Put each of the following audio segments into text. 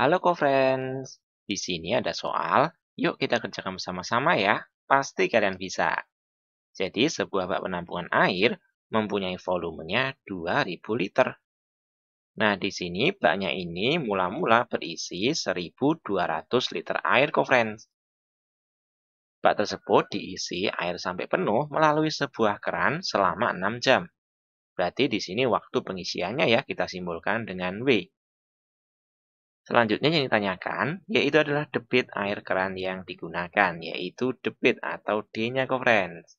Halo co-friends, di sini ada soal, yuk kita kerjakan bersama-sama ya, pasti kalian bisa. Jadi sebuah bak penampungan air mempunyai volumenya 2000 liter. Nah, di sini baknya ini mula-mula berisi 1200 liter air co friends. Bak tersebut diisi air sampai penuh melalui sebuah keran selama 6 jam. Berarti di sini waktu pengisiannya ya kita simbolkan dengan W. Selanjutnya yang ditanyakan yaitu adalah debit air keran yang digunakan yaitu debit atau D-nya friends.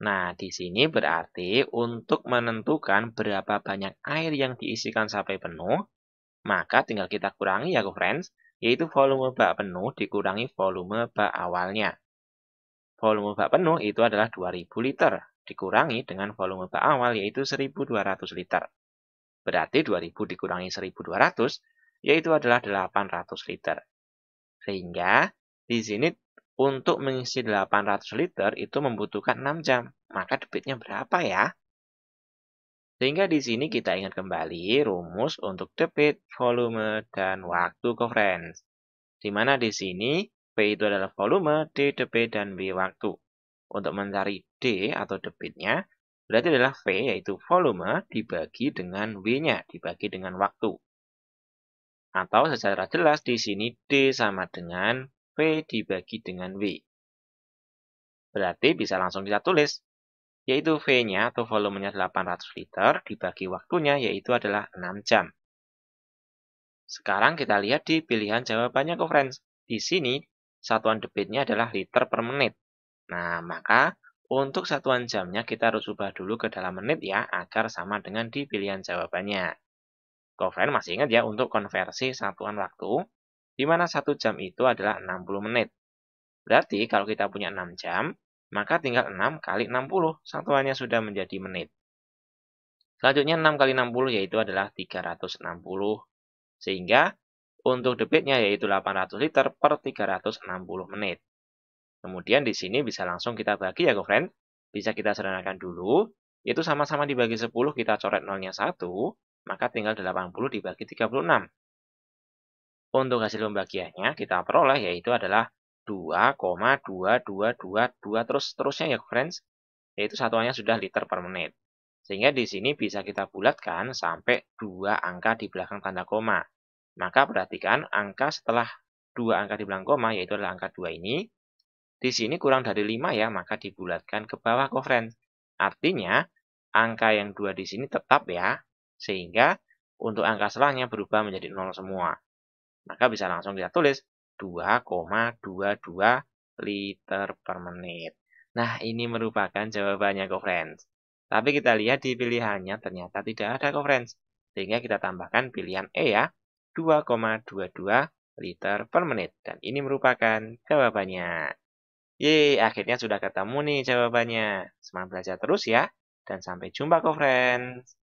Nah, di sini berarti untuk menentukan berapa banyak air yang diisikan sampai penuh, maka tinggal kita kurangi ya friends yaitu volume bak penuh dikurangi volume bak awalnya. Volume bak penuh itu adalah 2000 liter, dikurangi dengan volume bak awal yaitu 1200 liter. Berarti 2000 dikurangi 1200 yaitu adalah 800 liter. Sehingga di sini untuk mengisi 800 liter itu membutuhkan 6 jam. Maka debitnya berapa ya? Sehingga di sini kita ingat kembali rumus untuk debit, volume, dan waktu coverage. Di mana di sini P itu adalah volume, D debit, dan B waktu. Untuk mencari D atau debitnya, berarti adalah V yaitu volume dibagi dengan W-nya, dibagi dengan waktu. Atau secara jelas di sini D sama dengan V dibagi dengan W. Berarti bisa langsung kita tulis, yaitu V-nya atau volumenya 800 liter dibagi waktunya yaitu adalah 6 jam. Sekarang kita lihat di pilihan jawabannya ke friends. Di sini satuan debitnya adalah liter per menit. Nah, maka untuk satuan jamnya kita harus ubah dulu ke dalam menit ya, agar sama dengan di pilihan jawabannya friend masih ingat ya untuk konversi satuan waktu, di mana satu jam itu adalah 60 menit. Berarti kalau kita punya 6 jam, maka tinggal 6 kali 60, satuannya sudah menjadi menit. Selanjutnya 6 kali 60 yaitu adalah 360. Sehingga untuk debitnya yaitu 800 liter per 360 menit. Kemudian di sini bisa langsung kita bagi ya, friend. Bisa kita sederhanakan dulu, yaitu sama-sama dibagi 10 kita coret nolnya 1, maka tinggal 80 dibagi 36. Untuk hasil pembagiannya kita peroleh yaitu adalah 2,2222 terus terusnya ya friends. Yaitu satuannya sudah liter per menit. Sehingga di sini bisa kita bulatkan sampai 2 angka di belakang tanda koma. Maka perhatikan angka setelah 2 angka di belakang koma yaitu adalah angka 2 ini. Di sini kurang dari 5 ya, maka dibulatkan ke bawah kok friends. Artinya angka yang 2 di sini tetap ya, sehingga untuk angka selangnya berubah menjadi nol semua. Maka bisa langsung kita tulis 2,22 liter per menit. Nah, ini merupakan jawabannya, co -friends. Tapi kita lihat di pilihannya ternyata tidak ada, co -friends. Sehingga kita tambahkan pilihan E ya, 2,22 liter per menit. Dan ini merupakan jawabannya. Yeay, akhirnya sudah ketemu nih jawabannya. Semangat belajar terus ya. Dan sampai jumpa, co -friends.